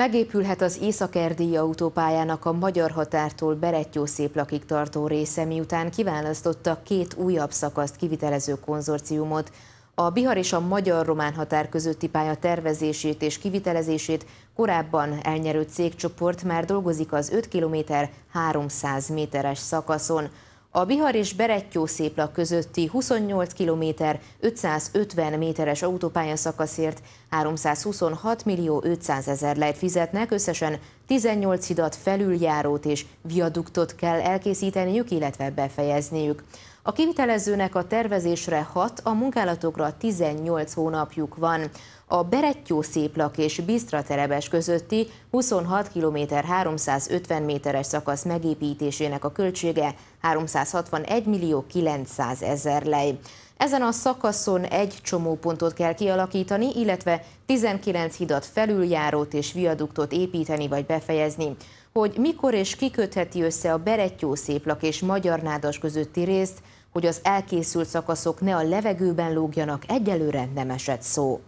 Megépülhet az Észak-Erdélyi autópályának a magyar határtól Berettyó széplakig tartó része, miután kiválasztotta két újabb szakaszt kivitelező konzorciumot. A Bihar és a magyar-román határ közötti pálya tervezését és kivitelezését korábban elnyerő cégcsoport már dolgozik az 5 km 300 méteres szakaszon. A Bihar és Berettyó szépla közötti 28 km 550 méteres autópálya szakaszért 326 millió 500 ezer lejt fizetnek, összesen 18 hidat felüljárót és viaduktot kell elkészíteniük, illetve befejezniük. A kivitelezőnek a tervezésre 6, a munkálatokra 18 hónapjuk van. A Berettyó Széplak és Bistra terebes közötti 26 km 350 méteres szakasz megépítésének a költsége 361 millió 900 ezer lej. Ezen a szakaszon egy csomópontot kell kialakítani, illetve 19 hidat felüljárót és viaduktot építeni vagy befejezni. Hogy mikor és kikötheti össze a Berettyó széplak és Magyar Nádas közötti részt, hogy az elkészült szakaszok ne a levegőben lógjanak, egyelőre nem esett szó.